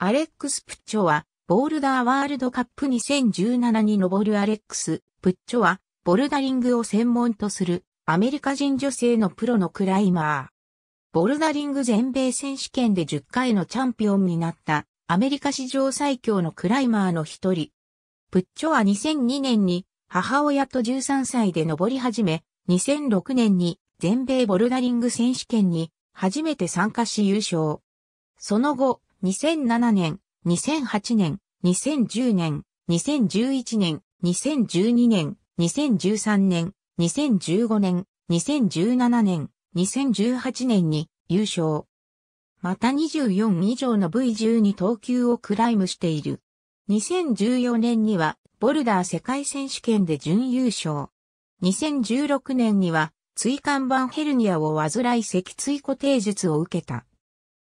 アレックス・プッチョは、ボールダーワールドカップ2017に上るアレックス・プッチョは、ボルダリングを専門とする、アメリカ人女性のプロのクライマー。ボルダリング全米選手権で10回のチャンピオンになった、アメリカ史上最強のクライマーの一人。プッチョは2002年に、母親と13歳で登り始め、2006年に、全米ボルダリング選手権に、初めて参加し優勝。その後、2007年、2008年、2010年、2011年、2012年、2013年、2015年、2017年、2018年に優勝。また24以上の V12 投球をクライムしている。2014年にはボルダー世界選手権で準優勝。2016年には椎間板ヘルニアを患い脊椎固定術を受けた。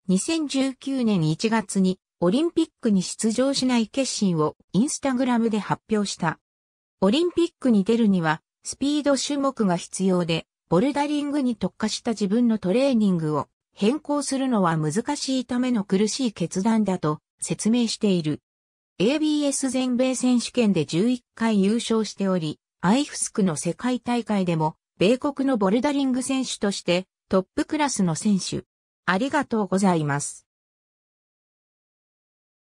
2019年1月にオリンピックに出場しない決心をインスタグラムで発表した。オリンピックに出るにはスピード種目が必要で、ボルダリングに特化した自分のトレーニングを変更するのは難しいための苦しい決断だと説明している。ABS 全米選手権で11回優勝しており、アイフスクの世界大会でも、米国のボルダリング選手としてトップクラスの選手。ありがとうございます。